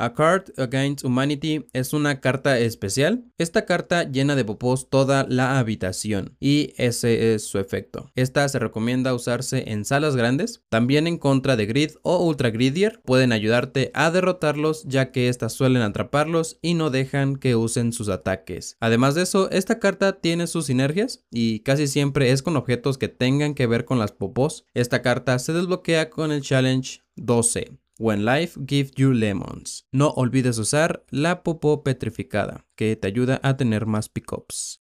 A Card Against Humanity es una carta especial. Esta carta llena de popós toda la habitación y ese es su efecto. Esta se recomienda usarse en salas grandes, también en contra de Grid o Ultra Gridier. Pueden ayudarte a derrotarlos ya que estas suelen atraparlos y no dejan que usen sus ataques. Además de eso, esta carta tiene sus sinergias y casi siempre es con objetos que tengan que ver con las popós. Esta carta se desbloquea con el challenge 12. When Life Gives You Lemons. No olvides usar la popó petrificada, que te ayuda a tener más pickups.